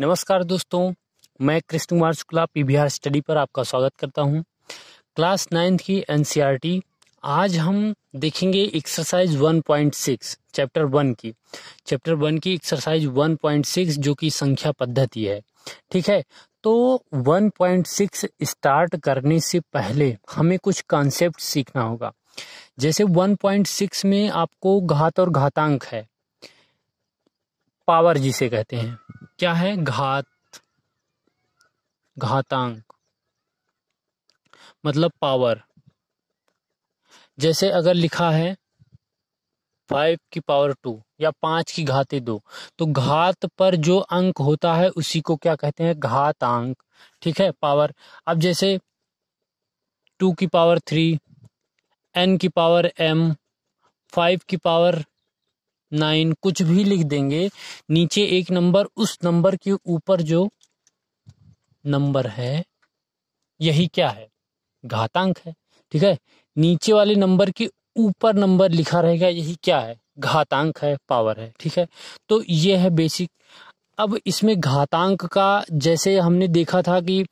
नमस्कार दोस्तों मैं कृष्ण कुमार शुक्ला पी स्टडी पर आपका स्वागत करता हूं क्लास नाइन्थ की एन e आज हम देखेंगे एक्सरसाइज 1.6 चैप्टर वन की चैप्टर वन की एक्सरसाइज 1.6 जो कि संख्या पद्धति है ठीक है तो 1.6 स्टार्ट करने से पहले हमें कुछ कॉन्सेप्ट सीखना होगा जैसे 1.6 में आपको घात और घातांक है पावर जिसे कहते हैं क्या है घात घातांक मतलब पावर जैसे अगर लिखा है फाइव की पावर टू या पांच की घाते दो तो घात पर जो अंक होता है उसी को क्या कहते हैं घातांक ठीक है पावर अब जैसे टू की पावर थ्री एन की पावर एम फाइव की पावर नाइन कुछ भी लिख देंगे नीचे एक नंबर उस नंबर के ऊपर जो नंबर है यही क्या है घातांक है ठीक है नीचे वाले नंबर के ऊपर नंबर लिखा रहेगा यही क्या है घातांक है पावर है ठीक है तो ये है बेसिक अब इसमें घातांक का जैसे हमने देखा था कि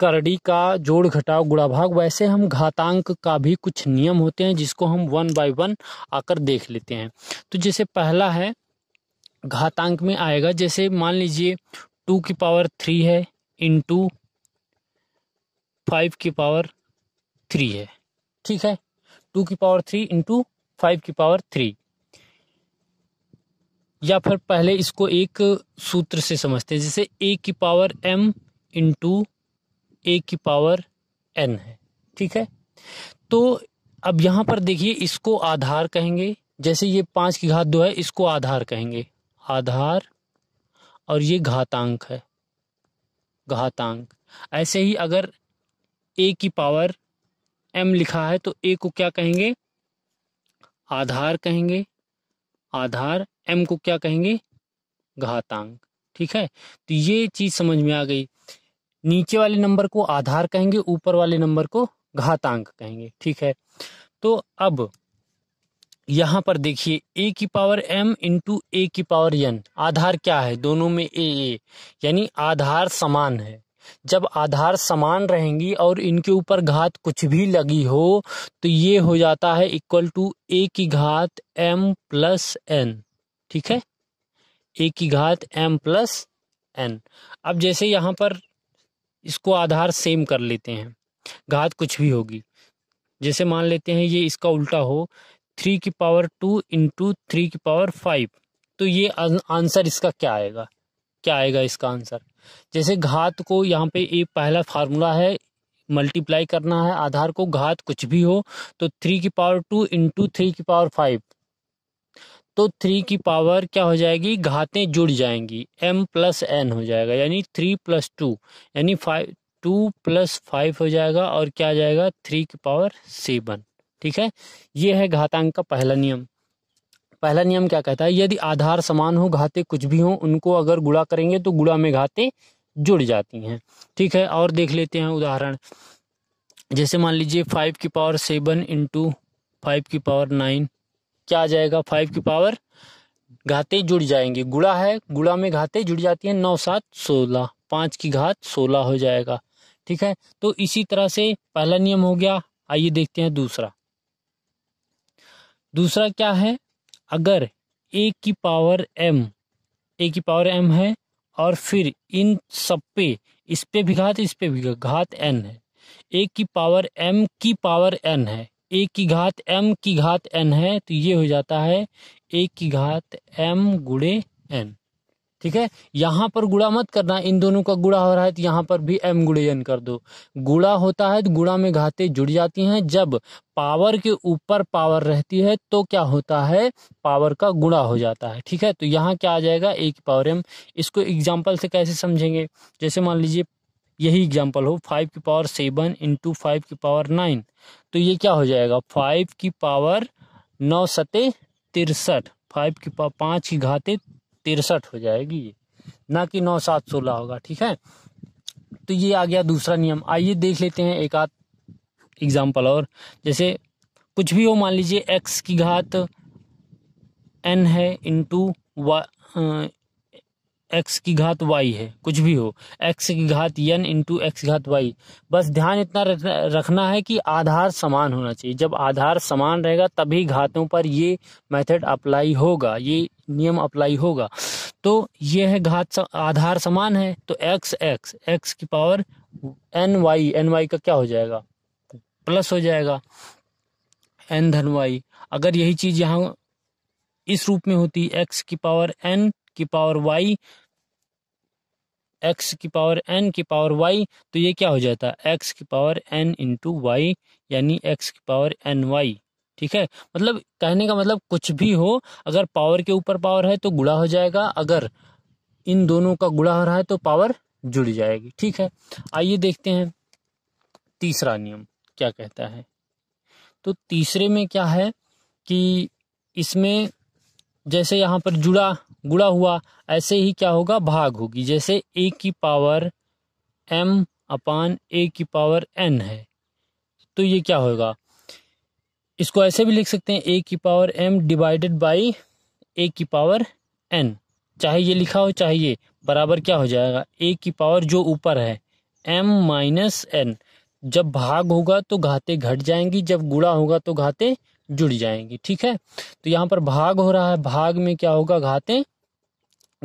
करड़ी का जोड़ घटाव गुड़ा भाग वैसे हम घातांक का भी कुछ नियम होते हैं जिसको हम वन बाय वन आकर देख लेते हैं तो जैसे पहला है घातांक में आएगा जैसे मान लीजिए टू की पावर थ्री है इंटू फाइव की पावर थ्री है ठीक है टू की पावर थ्री इंटू फाइव की पावर थ्री या फिर पहले इसको एक सूत्र से समझते हैं जैसे ए की पावर एम इंटू ए की पावर एन है ठीक है तो अब यहाँ पर देखिए इसको आधार कहेंगे जैसे ये पाँच की घात दो है इसको आधार कहेंगे आधार और ये घातांक है घातांक ऐसे ही अगर ए की पावर एम लिखा है तो ए को क्या कहेंगे आधार कहेंगे आधार एम को क्या कहेंगे घातांक ठीक है तो ये चीज समझ में आ गई नीचे वाले नंबर को आधार कहेंगे ऊपर वाले नंबर को घातांक कहेंगे ठीक है तो अब यहां पर देखिए ए की पावर एम इंटू ए की पावर एन आधार क्या है दोनों में ए ए यानी आधार समान है जब आधार समान रहेंगी और इनके ऊपर घात कुछ भी लगी हो तो ये हो जाता है इक्वल टू ए की घात एम प्लस एन ठीक है ए की घात एम प्लस एन अब जैसे यहां पर इसको आधार सेम कर लेते हैं घात कुछ भी होगी जैसे मान लेते हैं ये इसका उल्टा हो थ्री की पावर टू इंटू थ्री की पावर फाइव तो ये आंसर इसका क्या आएगा क्या आएगा इसका आंसर जैसे घात को यहाँ पे एक पहला फार्मूला है मल्टीप्लाई करना है आधार को घात कुछ भी हो तो थ्री की पावर टू इंटू थ्री की पावर फाइव तो थ्री की पावर क्या हो जाएगी घातें जुड़ जाएंगी एम प्लस एन हो जाएगा यानी थ्री प्लस टू यानी फाइव टू प्लस फाइव हो जाएगा और क्या आ जाएगा थ्री की पावर सेवन ठीक है ये है घातांक का पहला नियम पहला नियम क्या कहता है यदि आधार समान हो घाते कुछ भी हो उनको अगर गुड़ा करेंगे तो गुड़ा में घाते जुड़ जाती हैं ठीक है और देख लेते हैं उदाहरण जैसे मान लीजिए फाइव की पावर सेवन इंटू फाइव की पावर नाइन क्या आ जाएगा फाइव की पावर घाते जुड़ जाएंगे गुड़ा है गुड़ा में घाते जुड़ जाती हैं नौ सात सोलह पाँच की घात सोलह हो जाएगा ठीक है तो इसी तरह से पहला नियम हो गया आइए देखते हैं दूसरा दूसरा क्या है अगर ए की पावर एम ए की पावर एम है और फिर इन सब पे इस पे भी घात इस पे भी घात एन है ए की पावर एम की पावर एन है ए की घात एम की घात एन है तो ये हो जाता है ए की घात एम गुड़े एन ठीक है यहाँ पर गुड़ा मत करना इन दोनों का गुड़ा हो रहा है तो यहाँ पर भी एम गुड़ेयन कर दो गुड़ा होता है तो गुड़ा में घाते जुड़ जाती हैं जब पावर के ऊपर पावर रहती है तो क्या होता है पावर का गुड़ा हो जाता है ठीक है तो यहाँ क्या आ जाएगा ए की पावर एम इसको एग्जाम्पल से कैसे समझेंगे जैसे मान लीजिए यही एग्जाम्पल हो फाइव की पावर सेवन इंटू फाइव की पावर नाइन तो ये क्या हो जाएगा फाइव की पावर नौ सते तिरसठ फाइव की पावर पाँच की घाते तिरसठ हो जाएगी ये ना कि नौ सात सोलह होगा ठीक है तो ये आ गया दूसरा नियम आइए देख लेते हैं एक आध एग्जाम्पल और जैसे कुछ भी हो मान लीजिए एक्स की घात एन है इंटू एक्स की घात वाई है कुछ भी हो एक्स की घात यन इंटू एक्स घात वाई बस ध्यान इतना रखना है कि आधार समान होना चाहिए जब आधार समान रहेगा तभी घातों पर ये मेथड अप्लाई होगा ये नियम अप्लाई होगा तो ये है घात आधार समान है तो एक्स एक्स एक्स की power n y n y का क्या हो जाएगा प्लस हो जाएगा एन धन वाई अगर यही चीज यहाँ इस रूप में होती एक्स की पावर एन की पावर वाई एक्स की पावर एन की पावर वाई तो ये क्या हो जाता है एक्स की पावर एन इंटू वाई यानी एक्स की पावर एन वाई ठीक है मतलब कहने का मतलब कुछ भी हो अगर पावर के ऊपर पावर है तो गुड़ा हो जाएगा अगर इन दोनों का गुड़ा हो रहा है तो पावर जुड़ जाएगी ठीक है आइए देखते हैं तीसरा नियम क्या कहता है तो तीसरे में क्या है कि इसमें जैसे यहां पर जुड़ा गुड़ा हुआ ऐसे ही क्या होगा भाग होगी जैसे ए की पावर एम अपान ए की पावर एन है तो ये क्या होगा इसको ऐसे भी लिख सकते हैं ए की power m divided by a की पावर एन चाहे ये लिखा हो चाहे ये बराबर क्या हो जाएगा ए की पावर जो ऊपर है एम माइनस एन जब भाग होगा तो घाते घट जाएंगी जब गुड़ा होगा तो घाते जुड़ जाएंगी ठीक है तो यहाँ पर भाग हो रहा है भाग में क्या होगा घाते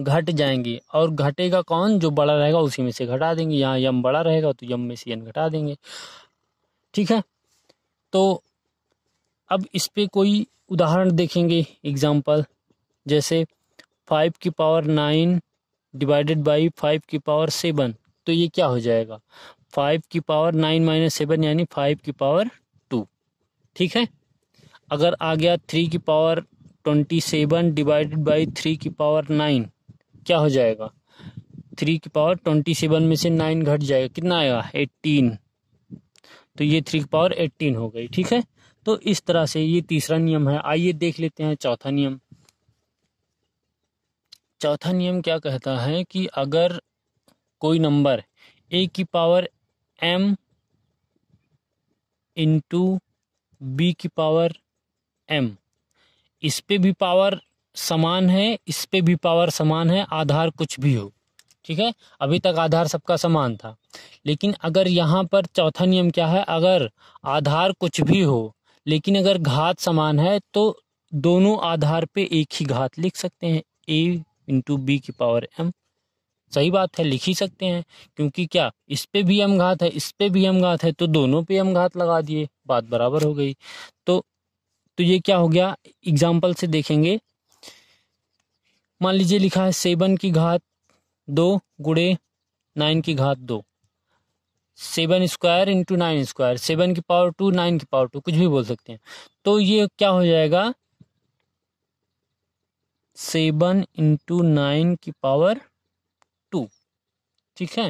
घट जाएंगे और घटेगा कौन जो बड़ा रहेगा उसी में से घटा देंगे यहाँ यम बड़ा रहेगा तो यम में से यन घटा देंगे ठीक है तो अब इस पर कोई उदाहरण देखेंगे एग्जाम्पल जैसे फाइव की power nine divided by five की पावर सेवन तो ये क्या हो जाएगा फाइव की पावर नाइन माइनस सेवन यानी फाइव की पावर टू ठीक है अगर आ गया थ्री की power twenty seven divided by three की पावर नाइन क्या हो जाएगा थ्री की पावर ट्वेंटी सेवन में से नाइन घट जाएगा कितना आएगा एट्टीन तो ये थ्री की पावर एट्टीन हो गई ठीक है तो इस तरह से ये तीसरा नियम है आइए देख लेते हैं चौथा नियम चौथा नियम क्या कहता है कि अगर कोई नंबर ए की पावर एम इंटू बी की पावर एम इस पे भी पावर समान है इस पे भी पावर समान है आधार कुछ भी हो ठीक है अभी तक आधार सबका समान था लेकिन अगर यहाँ पर चौथा नियम क्या है अगर आधार कुछ भी हो लेकिन अगर घात समान है तो दोनों आधार पे एक ही घात लिख सकते हैं ए इंटू बी की पावर एम सही बात है लिख ही सकते हैं क्योंकि क्या इस पे भी एम घात है इस पे भी एम घात है तो दोनों पे एम घात लगा दिए बात बराबर हो गई तो तो ये क्या हो गया एग्जाम्पल से देखेंगे मान लीजिए लिखा है सेवन की घात दो गुड़े नाइन की घात दो seven square into nine square seven की पावर टू नाइन की पावर टू कुछ भी बोल सकते हैं तो ये क्या हो जाएगा सेवन इंटू नाइन की पावर टू ठीक है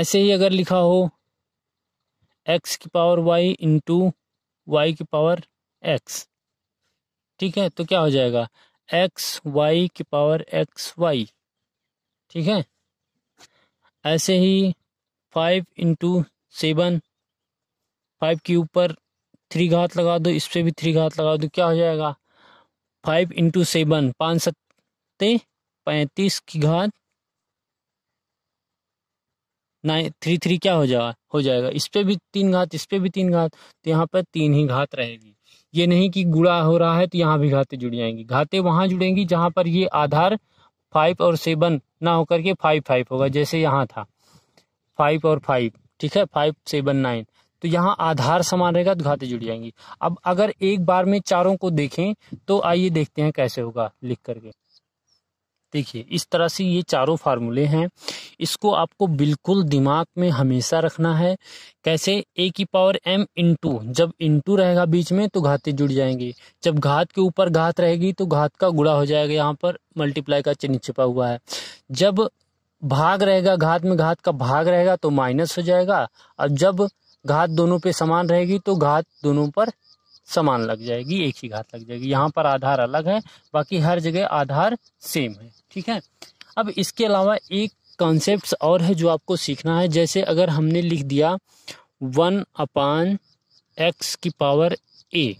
ऐसे ही अगर लिखा हो एक्स की पावर वाई इंटू वाई की पावर एक्स ठीक है तो क्या हो जाएगा एक्स वाई की पावर एक्स वाई ठीक है ऐसे ही फाइव इंटू सेवन फाइव के ऊपर थ्री घात लगा दो इस पर भी थ्री घात लगा दो क्या हो जाएगा फाइव इंटू सेवन पाँच सत्ते पैंतीस की घात नाइन थ्री थ्री क्या हो जाएगा हो जाएगा इस पर भी तीन घात इस पर भी तीन घात तो यहाँ पर तीन ही घात रहेगी ये नहीं कि गुड़ा हो रहा है तो यहाँ भी घाते जुड़ जाएंगी घाते वहाँ जुड़ेंगी जहाँ पर ये आधार फाइव और सेवन ना होकर के फाइव फाइव होगा जैसे यहाँ था फाइव और फाइव ठीक है फाइव सेवन नाइन तो यहाँ आधार समान रहेगा तो घाते जुड़ जाएंगी अब अगर एक बार में चारों को देखें तो आइए देखते हैं कैसे होगा लिख करके देखिए इस तरह से ये चारों फार्मूले हैं इसको आपको बिल्कुल दिमाग में हमेशा रखना है कैसे ए की पावर एम इंटू जब इंटू रहेगा बीच में तो घाते जुड़ जाएंगी जब घात के ऊपर घात रहेगी तो घात का गुड़ा हो जाएगा यहाँ पर मल्टीप्लाई का चिन्ह छिपा हुआ है जब भाग रहेगा घात में घात का भाग रहेगा तो माइनस हो जाएगा और जब घात दोनों पे समान रहेगी तो घात दोनों पर समान लग जाएगी एक ही घात लग जाएगी यहाँ पर आधार अलग है बाकी हर जगह आधार सेम है ठीक है अब इसके अलावा एक कॉन्सेप्ट और है जो आपको सीखना है जैसे अगर हमने लिख दिया वन अपान एक्स की पावर ए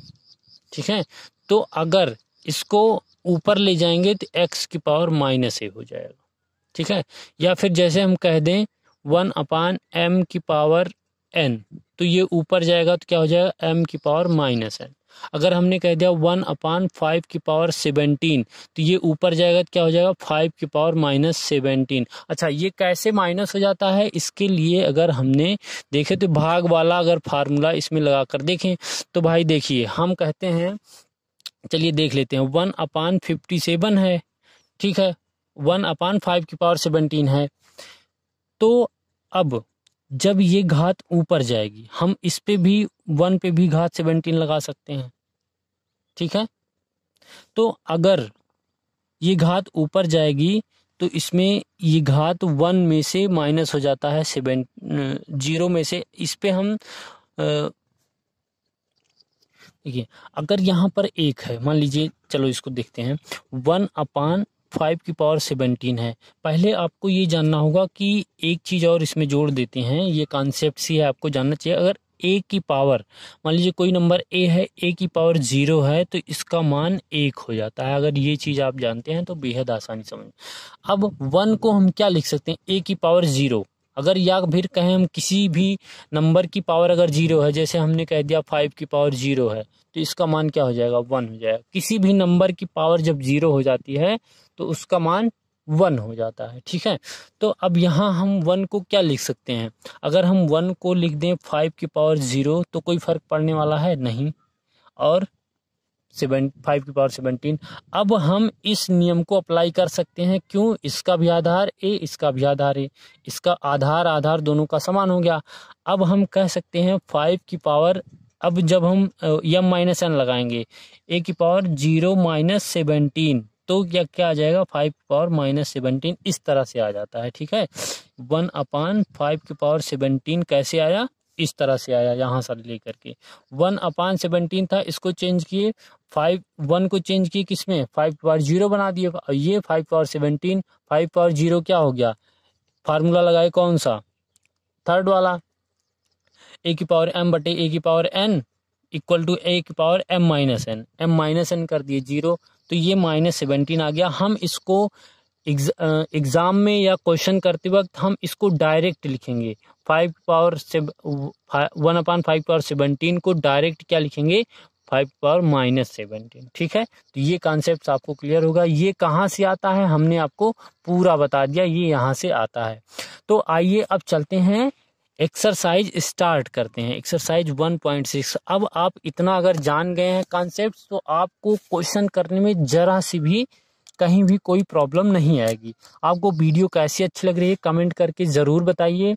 ठीक है तो अगर इसको ऊपर ले जाएंगे तो एक्स की पावर माइनस ए हो जाएगा ठीक है या फिर जैसे हम कह दें वन अपान एम की पावर एन तो ये ऊपर जाएगा तो क्या हो जाएगा एम की पावर माइनस एन अगर हमने कह दिया वन अपान फाइव की पावर सेवनटीन तो ये ऊपर जाएगा तो क्या हो जाएगा फाइव की पावर माइनस सेवनटीन अच्छा ये कैसे माइनस हो जाता है इसके लिए अगर हमने देखे तो भाग वाला अगर फार्मूला इसमें लगा कर देखें तो भाई देखिए हम कहते हैं चलिए देख लेते हैं वन अपान फिफ्टी सेवन है ठीक है वन अपान फाइव की पावर सेवनटीन है तो अब जब ये घात ऊपर जाएगी हम इस पे भी वन पे भी घात सेवनटीन लगा सकते हैं ठीक है तो अगर ये घात ऊपर जाएगी तो इसमें ये घात वन में से माइनस हो जाता है सेवन जीरो में से इस पे हम देखिए अगर यहाँ पर एक है मान लीजिए चलो इसको देखते हैं वन अपान फाइव की पावर सेवनटीन है पहले आपको ये जानना होगा कि एक चीज़ और इसमें जोड़ देते हैं ये कॉन्सेप्ट सी है आपको जानना चाहिए अगर ए की पावर मान लीजिए कोई नंबर ए है ए की पावर जीरो है तो इसका मान एक हो जाता है अगर ये चीज़ आप जानते हैं तो बेहद आसानी समझ अब वन को हम क्या लिख सकते हैं ए की पावर जीरो अगर या फिर कहें हम किसी भी नंबर की पावर अगर जीरो है जैसे हमने कह दिया फाइव की पावर जीरो है तो इसका मान क्या हो जाएगा वन हो जाएगा किसी भी नंबर की पावर जब जीरो हो जाती है तो उसका मान वन हो जाता है ठीक है तो अब यहाँ हम वन को क्या लिख सकते हैं अगर हम वन को लिख दें फाइव की पावर ज़ीरो तो कोई फ़र्क पड़ने वाला है नहीं और सेवन फाइव की पावर सेवनटीन अब हम इस नियम को अप्लाई कर सकते हैं क्यों इसका भी आधार ए इसका भी आधार ए इसका आधार आधार दोनों का समान हो गया अब हम कह सकते हैं फाइव की पावर अब जब हम यम माइनस एन लगाएंगे ए की पावर जीरो माइनस सेवनटीन तो क्या क्या आ जाएगा फाइव की पावर माइनस सेवनटीन इस तरह से आ जाता है ठीक है वन अपान फाइव की पावर सेवनटीन कैसे आया इस तरह से आया यहाँ सर लेकर के वन अपान सेवनटीन था इसको चेंज किए फाइव वन को चेंज किए किस में फाइव पावर जीरो बना दिए और ये five power seventeen five power zero क्या हो गया फार्मूला लगाए कौन सा थर्ड वाला ए की पावर एम बटे ए की power n equal to a की power m minus n m minus n कर दिए जीरो तो ये माइनस सेवनटीन आ गया हम इसको एग्ज़ाम में या क्वेश्चन करते वक्त हम इसको डायरेक्ट लिखेंगे फाइव पावर से one upon five power seventeen को डायरेक्ट क्या लिखेंगे फाइव पावर माइनस सेवनटीन ठीक है तो ये कॉन्सेप्ट आपको क्लियर होगा ये कहाँ से आता है हमने आपको पूरा बता दिया ये यहाँ से आता है तो आइए अब चलते हैं एक्सरसाइज स्टार्ट करते हैं एक्सरसाइज 1.6 अब आप इतना अगर जान गए हैं कॉन्सेप्ट तो आपको क्वेश्चन करने में जरा सी भी कहीं भी कोई प्रॉब्लम नहीं आएगी आपको वीडियो कैसी अच्छी लग रही है कमेंट करके ज़रूर बताइए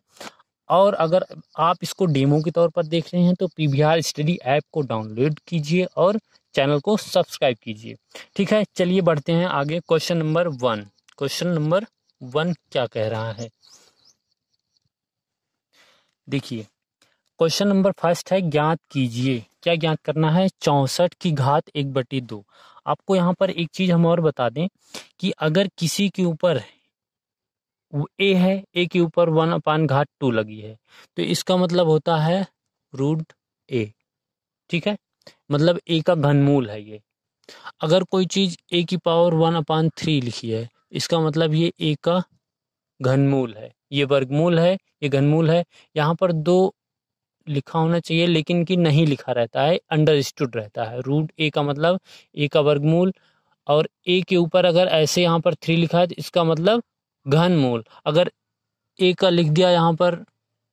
और अगर आप इसको डेमो के तौर पर देख रहे हैं तो पी आर स्टडी ऐप को डाउनलोड कीजिए और चैनल को सब्सक्राइब कीजिए ठीक है चलिए बढ़ते हैं आगे question number one question number one क्या कह रहा है देखिए क्वेश्चन नंबर फर्स्ट है ज्ञात कीजिए क्या ज्ञात करना है चौंसठ की घात एक बटी दो आपको यहाँ पर एक चीज हम और बता दें कि अगर किसी के ऊपर ए है ए के ऊपर वन अपान घाट टू लगी है तो इसका मतलब होता है रूट ए ठीक है मतलब ए का घनमूल है ये अगर कोई चीज ए की पावर वन अपान थ्री लिखी है इसका मतलब ये ए का घनमूल है ये वर्गमूल है ये घनमूल है यहाँ पर दो लिखा होना चाहिए लेकिन कि नहीं लिखा रहता है अंडरस्टूड रहता है रूट ए का मतलब ए का वर्गमूल और ए के ऊपर अगर ऐसे यहाँ पर थ्री लिखा है तो इसका मतलब घन मूल अगर ए का लिख दिया यहाँ पर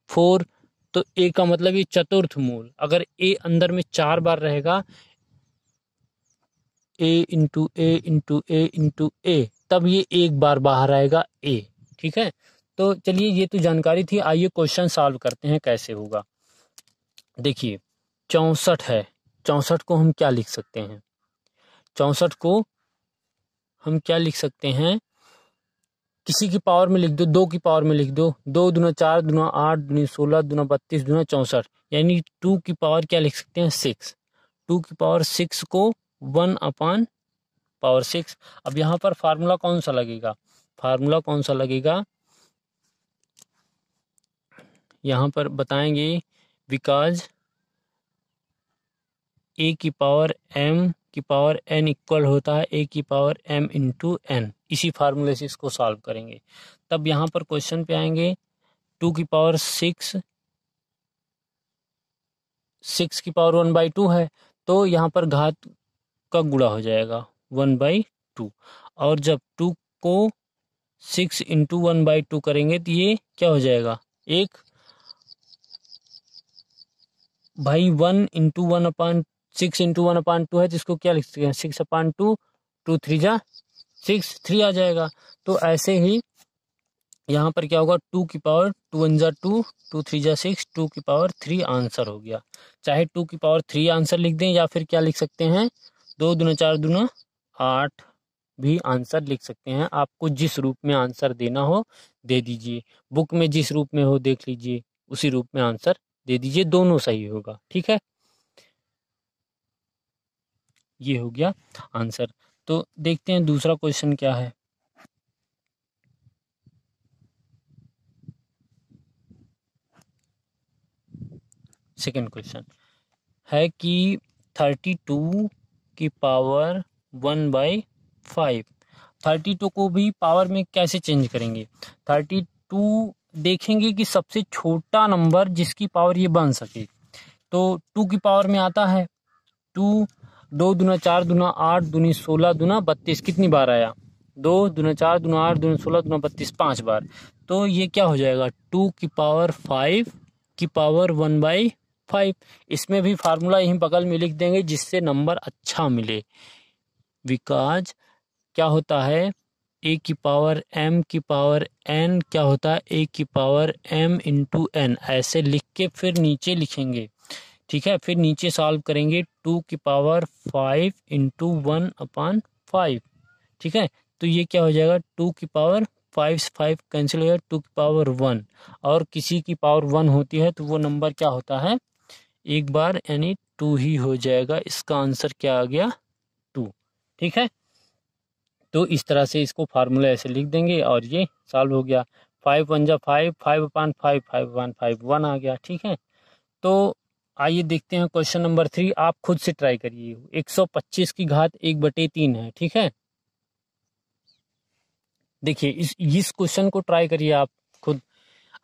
फोर तो ए का मतलब ये चतुर्थ मूल अगर ए अंदर में चार बार रहेगा a into a into a into a तब ये एक बार बाहर आएगा ए ठीक है तो चलिए ये तो जानकारी थी आइए क्वेश्चन सॉल्व करते हैं कैसे होगा देखिए चौंसठ है चौंसठ को हम क्या लिख सकते हैं चौंसठ को हम क्या लिख सकते हैं किसी की पावर में लिख दो दो की पावर में लिख दो दो दुना चार दुना आठ दुनी सोलह दुना बत्तीस दुना चौंसठ यानी टू की पावर क्या लिख सकते हैं सिक्स टू की पावर सिक्स को वन अपान पावर सिक्स अब यहाँ पर फार्मूला कौन सा लगेगा फार्मूला कौन सा लगेगा यहाँ पर बताएंगे बिकॉज ए की पावर एम की पावर एन इक्वल होता है ए की पावर एम इंटू एन इसी फार्मूले से इसको सॉल्व करेंगे तब यहाँ पर क्वेश्चन पे आएंगे टू की पावर सिक्स सिक्स की पावर वन बाई टू है तो यहाँ पर घात का गुड़ा हो जाएगा वन बाई टू और जब टू को six into one by two करेंगे तो ये क्या हो जाएगा एक भाई one into one upon six into one upon two है जिसको क्या लिख सकते हैं six upon two two three जा सिक्स थ्री आ जाएगा तो ऐसे ही यहाँ पर क्या होगा टू की पावर टू वन जा टू टू थ्री जा सिक्स टू की पावर थ्री आंसर हो गया चाहे टू की पावर थ्री आंसर लिख दें या फिर क्या लिख सकते हैं दो दुना चार दुना आठ भी आंसर लिख सकते हैं आपको जिस रूप में आंसर देना हो दे दीजिए बुक में जिस रूप में हो देख लीजिए उसी रूप में आंसर दे दीजिए दोनों सही होगा ठीक है ये हो गया आंसर तो देखते हैं दूसरा क्वेश्चन क्या है सेकेंड क्वेश्चन है कि थर्टी टू की power one by five thirty two को भी पावर में कैसे चेंज करेंगे थर्टी टू देखेंगे कि सबसे छोटा नंबर जिसकी पावर ये बन सके तो टू की पावर में आता है टू दो दुना चार दुना आठ दुनी सोलह दुना बत्तीस कितनी बार आया दो दुना चार दुना आठ दुनी सोलह दुना बत्तीस पाँच बार तो ये क्या हो जाएगा टू की पावर फाइव की पावर वन बाई फाइव इसमें भी फार्मूला यहीं बगल में लिख देंगे जिससे नंबर अच्छा मिले विकाज क्या होता है ए की पावर एम की पावर एन क्या होता है ए की पावर एम इंटू एन ऐसे लिख के फिर नीचे लिखेंगे ठीक है फिर नीचे सॉल्व करेंगे टू की power five into one upon five ठीक है तो ये क्या हो जाएगा टू की पावर फाइव फाइव कैंसिल हो जाएगा टू की पावर वन और किसी की पावर वन होती है तो वो नंबर क्या होता है एक बार यानी टू ही हो जाएगा इसका आंसर क्या आ गया टू ठीक है तो इस तरह से इसको फार्मूला ऐसे लिख देंगे और ये सॉल्व हो गया फाइव वन जा five five one five five one five one आ गया ठीक है तो आइए देखते हैं क्वेश्चन नंबर थ्री आप खुद से ट्राई करिए एक सौ पच्चीस की घात एक बटे तीन है ठीक है देखिए इस इस क्वेश्चन को ट्राई करिए आप खुद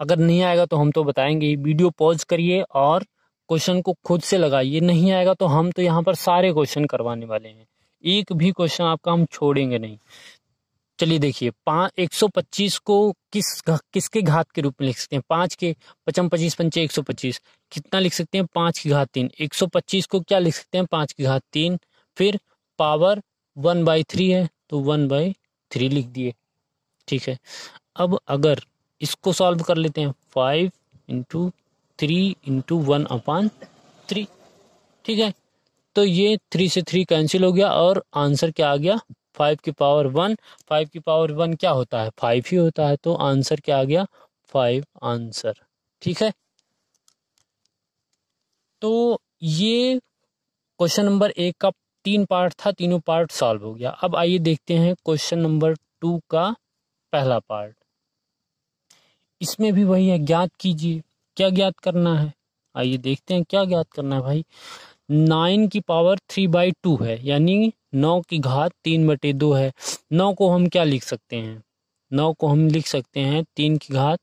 अगर नहीं आएगा तो हम तो बताएंगे वीडियो पॉज करिए और क्वेश्चन को खुद से लगाइए नहीं आएगा तो हम तो यहाँ पर सारे क्वेश्चन करवाने वाले हैं एक भी क्वेश्चन आपका हम छोड़ेंगे नहीं चलिए देखिए पाँच एक सौ पच्चीस को किस किसके घात के रूप में लिख सकते हैं पाँच के पचम पच्चीस पंचे एक सौ पच्चीस कितना लिख सकते हैं पाँच की घात तीन एक सौ पच्चीस को क्या लिख सकते हैं पाँच की घात तीन फिर पावर वन बाई थ्री है तो वन बाई थ्री लिख दिए ठीक है अब अगर इसको सॉल्व कर लेते हैं five into three into one upon three ठीक है तो ये थ्री से थ्री कैंसिल हो गया और आंसर क्या आ गया फाइव की पावर वन फाइव की पावर वन क्या होता है फाइव ही होता है तो आंसर क्या आ गया फाइव आंसर ठीक है तो ये क्वेश्चन नंबर एक का तीन पार्ट था तीनों पार्ट सॉल्व हो गया अब आइए देखते हैं क्वेश्चन नंबर टू का पहला पार्ट इसमें भी वही है ज्ञात कीजिए क्या ज्ञात करना है आइए देखते हैं क्या ज्ञात करना है भाई नाइन की पावर थ्री बाई टू है यानी नौ की घात तीन बटे दो है नौ को हम क्या लिख सकते हैं नौ को हम लिख सकते हैं तीन की घात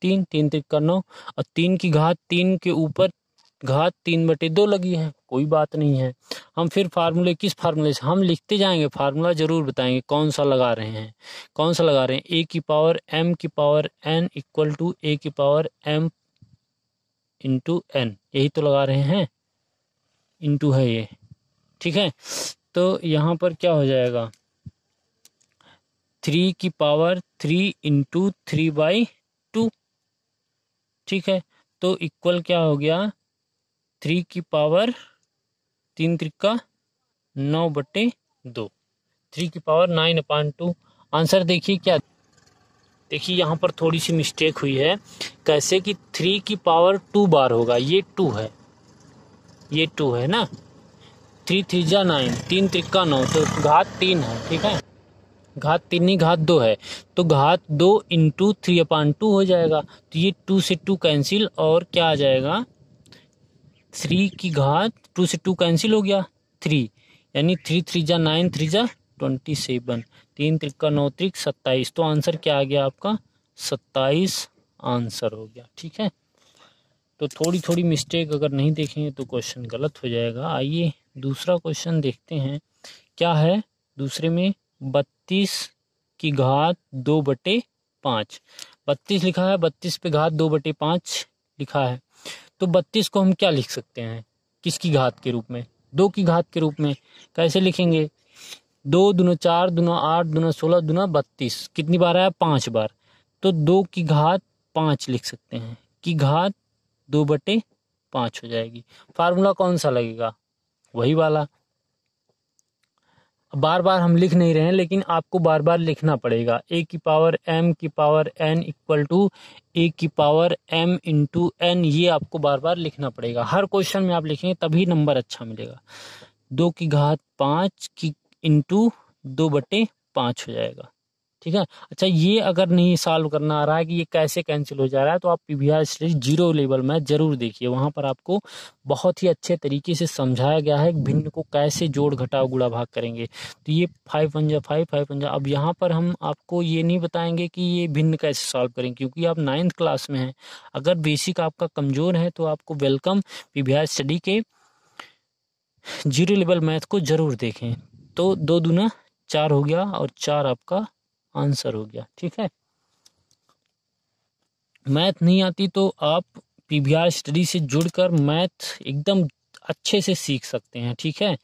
तीन तीन तक का नौ और तीन की घात तीन के ऊपर घात तीन बटे दो लगी है कोई बात नहीं है हम फिर फार्मूले किस फार्मूले से हम लिखते जाएंगे फार्मूला ज़रूर बताएंगे कौन सा लगा रहे हैं कौन सा लगा रहे हैं ए की पावर एम की power n equal to a की पावर एम इंटू एन यही तो लगा रहे हैं इनटू है ये ठीक है तो यहाँ पर क्या हो जाएगा थ्री की power three into three by two ठीक है तो इक्वल क्या हो गया थ्री की पावर तीन त्रिका नौ बटे दो थ्री की power nine upon two answer देखिए क्या देखिए यहाँ पर थोड़ी सी मिस्टेक हुई है कैसे कि थ्री की पावर टू बार होगा ये टू है ये टू है ना थ्री थ्री जा नाइन तीन त्रिक्का तो नौ तो घात तीन है ठीक है घात तीन नहीं घात दो है तो घात दो इंटू थ्री अपान टू हो जाएगा तो ये टू से टू कैंसिल और क्या आ जाएगा थ्री की घात टू से टू कैंसिल हो गया थ्री यानी थ्री थ्री जा नाइन थ्री जा ट्वेंटी सेवन तीन त्रिक्का नौ त्रिक सत्ताईस तो आंसर क्या आ गया आपका सत्ताईस आंसर हो गया ठीक है तो थोड़ी थोड़ी मिस्टेक अगर नहीं देखेंगे तो क्वेश्चन गलत हो जाएगा आइए दूसरा क्वेश्चन देखते हैं क्या है दूसरे में बत्तीस की घात दो बटे पाँच बत्तीस लिखा है बत्तीस पे घात दो बटे पाँच लिखा है तो बत्तीस को हम क्या लिख सकते हैं किसकी घात के रूप में दो की घात के रूप में कैसे लिखेंगे दो दुना चार दुना आठ दुना सोलह दुना बत्तीस कितनी बार आया पाँच बार तो दो की घात पाँच लिख सकते हैं की घात दो बटे पाँच हो जाएगी फार्मूला कौन सा लगेगा वही वाला बार बार हम लिख नहीं रहे हैं लेकिन आपको बार बार लिखना पड़ेगा ए की पावर एम की power n equal to a की पावर एम इंटू एन ये आपको बार बार लिखना पड़ेगा हर क्वेश्चन में आप लिखेंगे तभी नंबर अच्छा मिलेगा दो की घात पाँच की इंटू दो बटे पाँच हो जाएगा ठीक है अच्छा ये अगर नहीं सॉल्व करना आ रहा है कि ये कैसे कैंसिल हो जा रहा है तो आप P V R study zero level में ज़रूर देखिए वहाँ पर आपको बहुत ही अच्छे तरीके से समझाया गया है भिन्न को कैसे जोड़ घटाव गुड़ा भाग करेंगे तो ये फाइव पंजा फाइव फाइव पंजा अब यहाँ पर हम आपको ये नहीं बताएंगे कि ये भिन्न कैसे सॉल्व करें क्योंकि आप नाइन्थ क्लास में हैं अगर बेसिक आपका कमज़ोर है तो आपको welcome P V R study के जीरो लेवल मैथ को ज़रूर देखें तो दो दूना चार हो गया और चार आपका आंसर हो गया ठीक है मैथ नहीं आती तो आप पीवीआर स्टडी से जुड़कर मैथ एकदम अच्छे से सीख सकते हैं ठीक है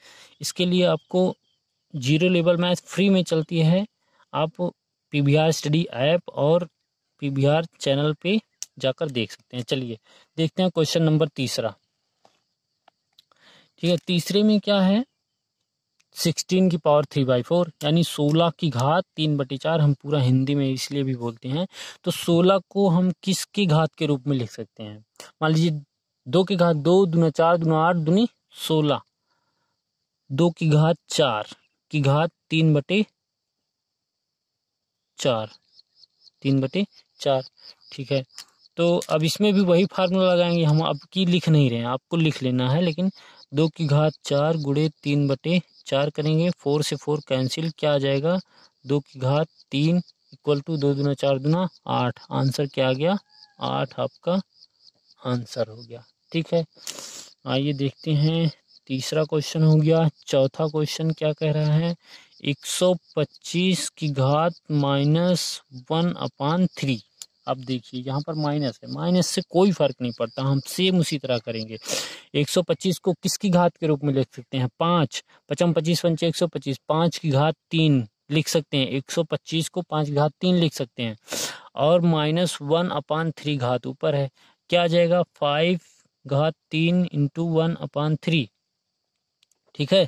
इसके लिए आपको जीरो लेवल मैथ फ्री में चलती है आप पीवीआर स्टडी ऐप और पीवीआर चैनल पे जाकर देख सकते हैं चलिए देखते हैं क्वेश्चन नंबर तीसरा ठीक है तीसरे में क्या है सिक्सटीन की पावर थ्री बाई फोर यानी सोलह की घात तीन बटे चार हम पूरा हिंदी में इसलिए भी बोलते हैं तो सोलह को हम किसकी घात के रूप में लिख सकते हैं मान लीजिए दो की घात दो दुना चार दुना आठ दुनी सोलह दो की घात चार की घात तीन बटे चार तीन बटे चार ठीक है तो अब इसमें भी वही फार्मूला लगाएंगे हम अब की लिख नहीं रहे हैं आपको लिख लेना है लेकिन दो की घात चार गुड़े तीन बटे चार करेंगे फोर से फोर कैंसिल क्या आ जाएगा दो की घात तीन इक्वल टू दो दुना चार दुना आठ आंसर क्या आ गया आठ आपका आंसर हो गया ठीक है आइए देखते हैं तीसरा क्वेश्चन हो गया चौथा क्वेश्चन क्या कह रहा है 125 की घात माइनस वन अपान थ्री अब देखिए यहाँ पर माइनस है माइनस से कोई फ़र्क नहीं पड़ता हम सेम उसी तरह करेंगे 125 को किसकी घात के रूप में लिख सकते हैं पाँच पचम पच्चीस पंच एक सौ पच्चीस पाँच की घात तीन लिख सकते हैं 125 को पाँच घात तीन लिख सकते हैं और माइनस वन अपान थ्री घात ऊपर है क्या आ जाएगा फाइव घात तीन इंटू वन अपान थ्री ठीक है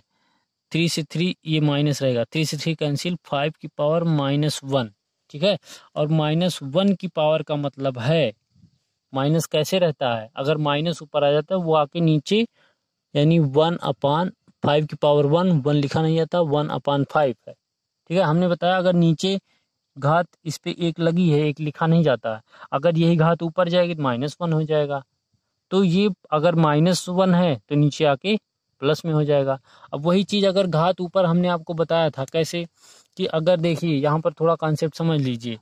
थ्री से थ्री ये माइनस रहेगा थ्री से थ्री कैंसिल फाइव की पावर माइनस वन ठीक है और माइनस वन की पावर का मतलब है माइनस कैसे रहता है अगर माइनस ऊपर आ जाता है वो आके नीचे यानी वन अपान फाइव की पावर वन वन लिखा नहीं जाता वन अपान फाइव है ठीक है हमने बताया अगर नीचे घात इस पर एक लगी है एक लिखा नहीं जाता है अगर यही घात ऊपर जाएगी तो माइनस वन हो जाएगा तो ये अगर माइनस वन है तो नीचे आके प्लस में हो जाएगा अब वही चीज़ अगर घात ऊपर हमने आपको बताया था कैसे कि अगर देखिए यहाँ पर थोड़ा कॉन्सेप्ट समझ लीजिए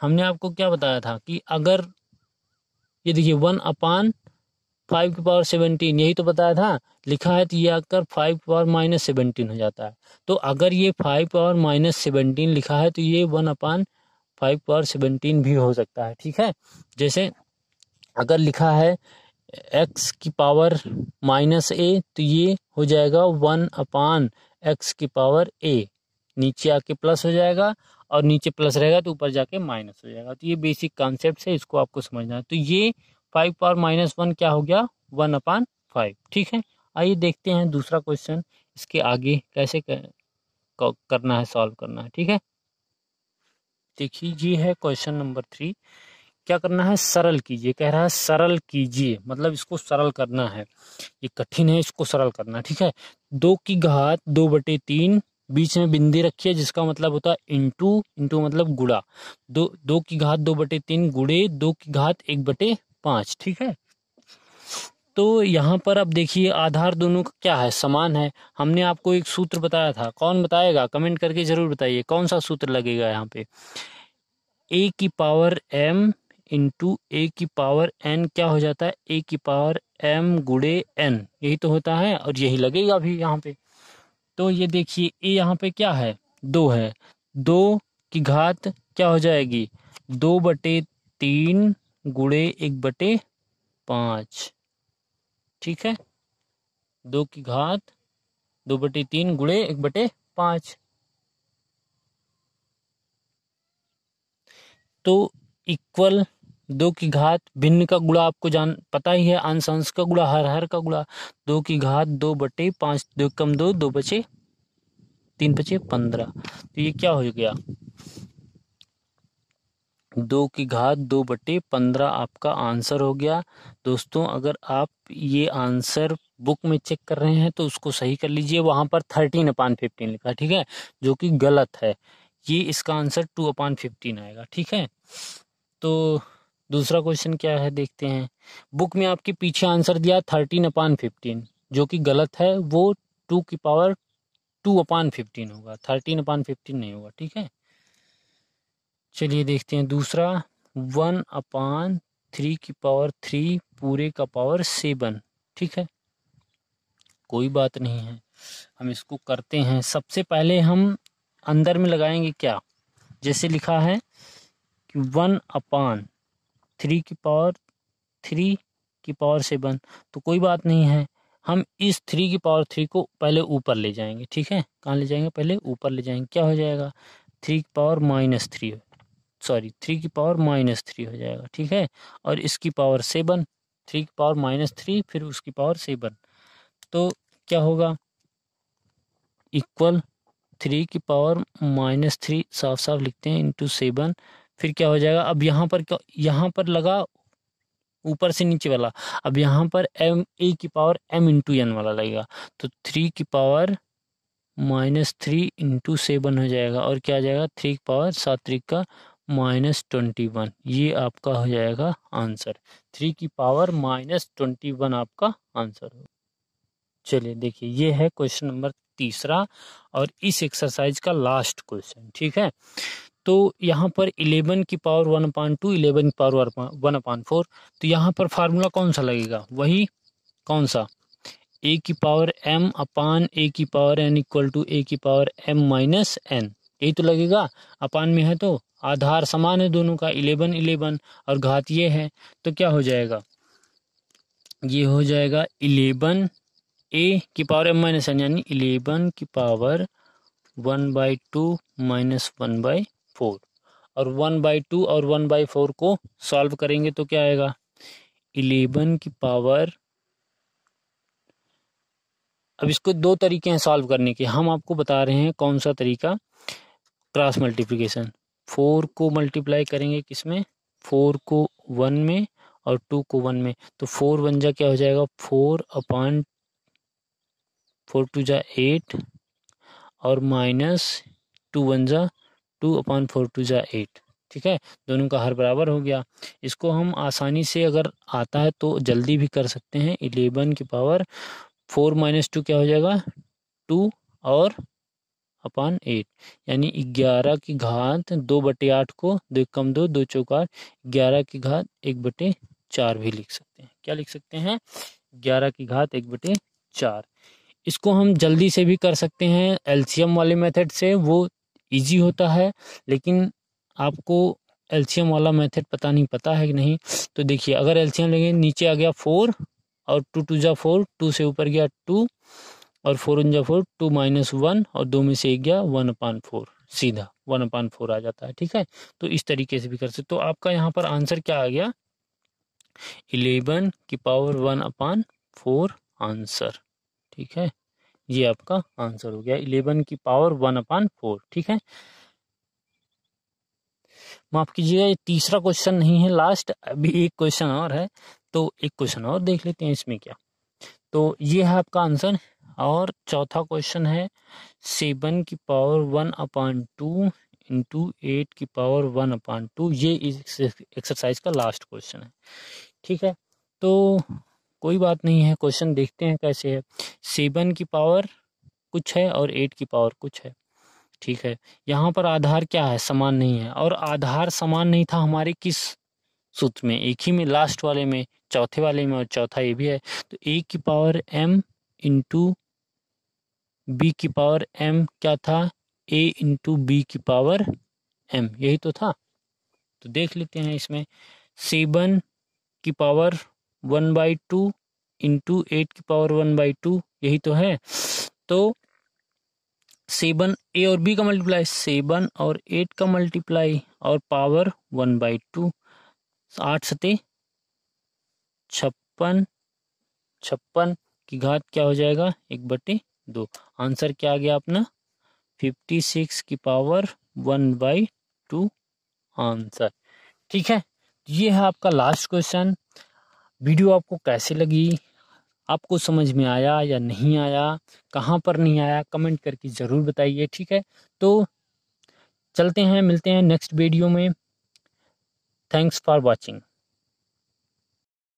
हमने आपको क्या बताया था कि अगर ये देखिए वन अपान फाइव की पावर सेवनटीन यही तो बताया था लिखा है तो ये आकर फाइव पावर माइनस सेवनटीन हो जाता है तो अगर ये फाइव पावर माइनस सेवनटीन लिखा है तो ये one upon five power seventeen भी हो सकता है ठीक है जैसे अगर लिखा है एक्स की पावर माइनस ए तो ये हो जाएगा वन अपान एक्स की पावर ए नीचे आके प्लस हो जाएगा और नीचे प्लस रहेगा तो ऊपर जाके माइनस हो जाएगा तो ये बेसिक कॉन्सेप्ट है इसको आपको समझना है तो ये फाइव पावर माइनस वन क्या हो गया वन अपान फाइव ठीक है आइए देखते हैं दूसरा क्वेश्चन इसके आगे कैसे करना है सॉल्व करना है ठीक है देखिए ये है क्वेश्चन नंबर थ्री क्या करना है सरल कीजिए कह रहा है सरल कीजिए मतलब इसको सरल करना है ये कठिन है इसको सरल करना ठीक है दो की घात दो बटे तीन बीच में बिंदी रखी है जिसका मतलब होता है इंटू इंटू मतलब गुड़ा दो दो की घात दो बटे तीन गुड़े दो की घात एक बटे पांच ठीक है तो यहाँ पर अब देखिए आधार दोनों का क्या है समान है हमने आपको एक सूत्र बताया था कौन बताएगा कमेंट करके ज़रूर बताइए कौन सा सूत्र लगेगा यहाँ पे ए की पावर एम इंटू ए की पावर एन क्या हो जाता है ए की पावर एम गुड़े एन यही तो होता है और यही लगेगा भी यहाँ पे तो ये देखिए ए यहाँ पे क्या है दो है दो की घात क्या हो जाएगी दो बटे तीन गुड़े एक बटे पाँच ठीक है दो की घात दो बटे तीन गुड़े एक बटे पाँच तो इक्वल दो की घात भिन्न का गुड़ा आपको जान पता ही है अंश का गुड़ा हर हर का गुड़ा दो की घात दो बटे पांच दो कम दो दो बचे तीन बचे पंद्रह तो ये क्या हो गया दो की घात दो बटे पंद्रह आपका आंसर हो गया दोस्तों अगर आप ये आंसर बुक में चेक कर रहे हैं तो उसको सही कर लीजिए वहां पर थर्टीन अपान फिफ्टीन लिखा ठीक है जो कि गलत है ये इसका आंसर टू अपान फिफ्टीन आएगा ठीक है तो दूसरा क्वेश्चन क्या है देखते हैं बुक में आपके पीछे आंसर दिया थर्टीन अपान फिफ्टीन जो कि गलत है वो टू की पावर टू अपान फिफ्टीन होगा थर्टीन अपान फिफ्टीन नहीं होगा ठीक है चलिए देखते हैं दूसरा वन अपान थ्री की पावर थ्री पूरे का पावर सेवन ठीक है कोई बात नहीं है हम इसको करते हैं सबसे पहले हम अंदर में लगाएंगे क्या जैसे लिखा है कि वन अपान थ्री की पावर थ्री की पावर सेवन तो कोई बात नहीं है हम इस थ्री की पावर थ्री को पहले ऊपर ले जाएंगे ठीक है कहाँ ले जाएंगे पहले ऊपर ले जाएंगे क्या हो जाएगा थ्री की power minus three sorry three की पावर माइनस थ्री हो जाएगा ठीक है और इसकी पावर सेवन थ्री की पावर माइनस थ्री फिर उसकी पावर सेवन तो क्या होगा इक्वल थ्री की पावर माइनस थ्री साफ साफ लिखते हैं इंटू सेवन फिर क्या हो जाएगा अब यहाँ पर क्या यहाँ पर लगा ऊपर से नीचे वाला अब यहाँ पर एम ए की पावर एम इंटू एन वाला लगेगा तो थ्री की power minus three into seven हो जाएगा और क्या आ जाएगा थ्री की पावर सात थ्री का माइनस ट्वेंटी वन ये आपका हो जाएगा आंसर थ्री की पावर माइनस ट्वेंटी वन आपका आंसर हो चलिए देखिए ये है क्वेश्चन नंबर तीसरा और इस एक्सरसाइज का लास्ट क्वेश्चन ठीक है तो यहाँ पर इलेवन की power one upon two eleven की पावर वन अपॉइंट फोर तो यहाँ पर फार्मूला कौन सा लगेगा वही कौन सा ए की पावर एम अपान ए की power n equal to a की पावर एम माइनस एन यही तो लगेगा अपान में है तो आधार समान है दोनों का इलेवन इलेवन और घात ये है तो क्या हो जाएगा ये हो जाएगा इलेवन ए की पावर एम माइनस एन यानी इलेवन की power one by two minus one by four और वन बाई टू और वन बाई फोर को सॉल्व करेंगे तो क्या आएगा इलेवन की पावर अब इसको दो तरीके हैं सॉल्व करने के हम आपको बता रहे हैं कौन सा तरीका क्रॉस मल्टीप्लिकेशन फोर को मल्टीप्लाई करेंगे किसमें फोर को वन में और टू को वन में तो फोर वन जा क्या हो जाएगा फोर अपॉन फोर टू जा एट और माइनस टू वन जा टू अपॉन फोर टू ज़ा एट ठीक है दोनों का हर बराबर हो गया इसको हम आसानी से अगर आता है तो जल्दी भी कर सकते हैं इलेवन की पावर फोर माइनस टू क्या हो जाएगा टू और अपान एट यानी ग्यारह की घात दो बटे आठ को दो कम दो दो चौकार ग्यारह की घात एक बटे चार भी लिख सकते हैं क्या लिख सकते हैं ग्यारह की घात एक बटे चार इसको हम जल्दी से भी कर सकते हैं एलसीएम वाले मेथड से वो इजी होता है लेकिन आपको एल्शियम वाला मेथड पता नहीं पता है कि नहीं तो देखिए अगर एल्शियम लेंगे नीचे आ गया फोर और टू टू जा फोर टू से ऊपर गया टू और फोर उन जा फोर टू माइनस वन और दो में से एक गया वन अपान फोर सीधा वन अपान फोर आ जाता है ठीक है तो इस तरीके से भी कर सकते तो आपका यहाँ पर आंसर क्या आ गया इलेवन की power one upon four answer ठीक है ये आपका आंसर हो गया इलेवन की पावर वन अपान फोर ठीक है माफ कीजिएगा ये तीसरा क्वेश्चन नहीं है लास्ट अभी एक क्वेश्चन और है तो एक क्वेश्चन और देख लेते हैं इसमें क्या तो ये है आपका आंसर और चौथा क्वेश्चन है सेवन की power one upon two into eight की पावर वन अपान टू ये एक्सरसाइज का लास्ट क्वेश्चन है ठीक है तो कोई बात नहीं है क्वेश्चन देखते हैं कैसे है सेवन की पावर कुछ है और एट की पावर कुछ है ठीक है यहाँ पर आधार क्या है समान नहीं है और आधार समान नहीं था हमारे किस सूत्र में एक ही में लास्ट वाले में चौथे वाले में और चौथा ये भी है तो ए की पावर एम इंटू बी की पावर एम क्या था ए इंटू बी की पावर एम यही तो था तो देख लेते हैं इसमें सेवन की power one by two into eight की पावर वन बाई टू यही तो है तो सेवन ए और बी का मल्टीप्लाई सेवन और एट का मल्टीप्लाई और पावर वन बाई टू आठ सते छप्पन छप्पन की घात क्या हो जाएगा एक बटे दो आंसर क्या आ गया अपना फिफ्टी सिक्स की power one by two answer ठीक है ये है आपका लास्ट क्वेश्चन वीडियो आपको कैसे लगी आपको समझ में आया या नहीं आया कहाँ पर नहीं आया कमेंट करके ज़रूर बताइए ठीक है तो चलते हैं मिलते हैं नेक्स्ट वीडियो में थैंक्स फॉर वॉचिंग